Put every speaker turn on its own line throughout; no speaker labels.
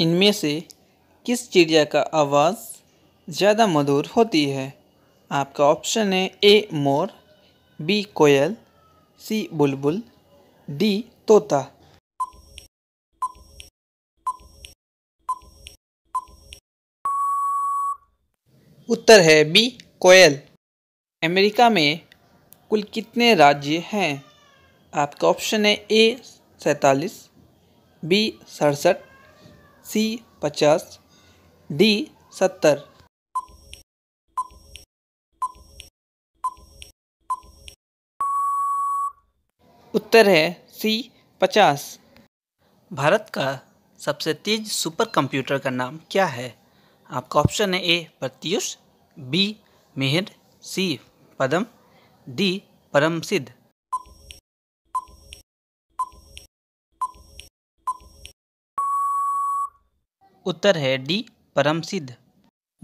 इनमें से किस चिड़िया का आवाज़ ज़्यादा मधुर होती है आपका ऑप्शन है ए मोर बी कोयल सी बुलबुल डी तोता उत्तर है बी कोयल अमेरिका में कुल कितने राज्य हैं आपका ऑप्शन है ए सैतालीस बी सड़सठ सी पचास डी सत्तर उत्तर है सी
पचास भारत का सबसे तेज सुपर कंप्यूटर का नाम क्या है आपका ऑप्शन है A Pratyush B Mihir C Padam D Param Siddhi उत्तर है डी परम सिद्ध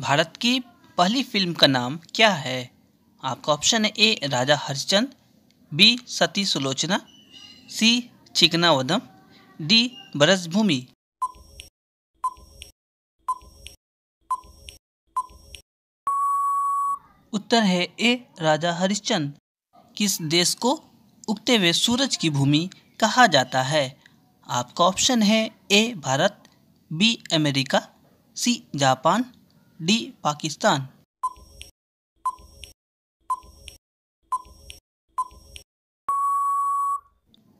भारत की पहली फिल्म का नाम क्या है आपका ऑप्शन है A Raja Harishchandra B Sati Sulochana C चिकना वदम डी ब्रजभूमि उत्तर है ए राजा हरिश्चंद किस देश को उगते हुए सूरज की भूमि कहा जाता है आपका ऑप्शन है A Bharat B America C Japan D Pakistan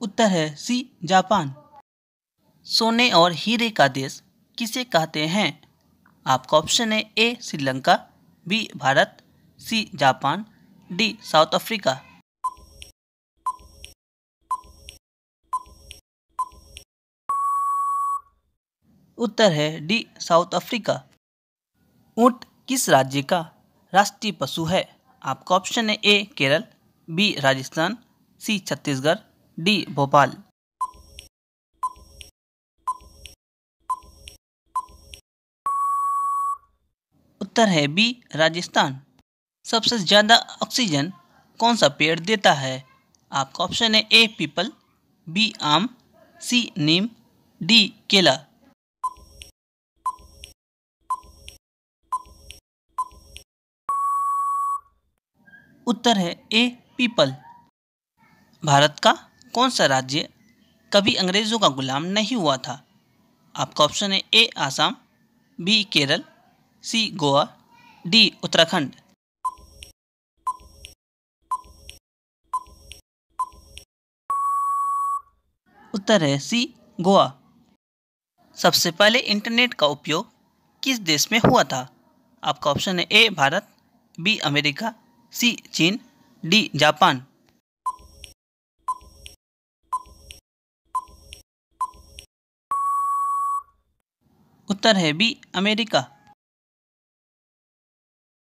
उत्तर है सी जापान सोने और हीरे का देश किसे कहते हैं आपका ऑप्शन है A Sri Lanka B Bharat C Japan D South Africa उत्तर है डी साउथ अफ्रीका ऊंट किस राज्य का राष्ट्रीय पशु है आपका ऑप्शन है A Kerala B Rajasthan C Chhattisgarh D Bhopal उत्तर है बी राजस्थान सबसे ज़्यादा ऑक्सीजन कौन सा पेड़ देता है आपका ऑप्शन है ए पीपल बी आम सी नीम डी केला उत्तर है ए पीपल भारत का कौन सा राज्य कभी अंग्रेज़ों का गुलाम नहीं हुआ था आपका ऑप्शन है A Assam B Kerala C Goa D Uttarakhand उत्तर है सी गोवा सबसे पहले इंटरनेट का उपयोग किस देश में हुआ था आपका ऑप्शन है A Bharat B America C चीन डी जापान उत्तर है बी अमेरिका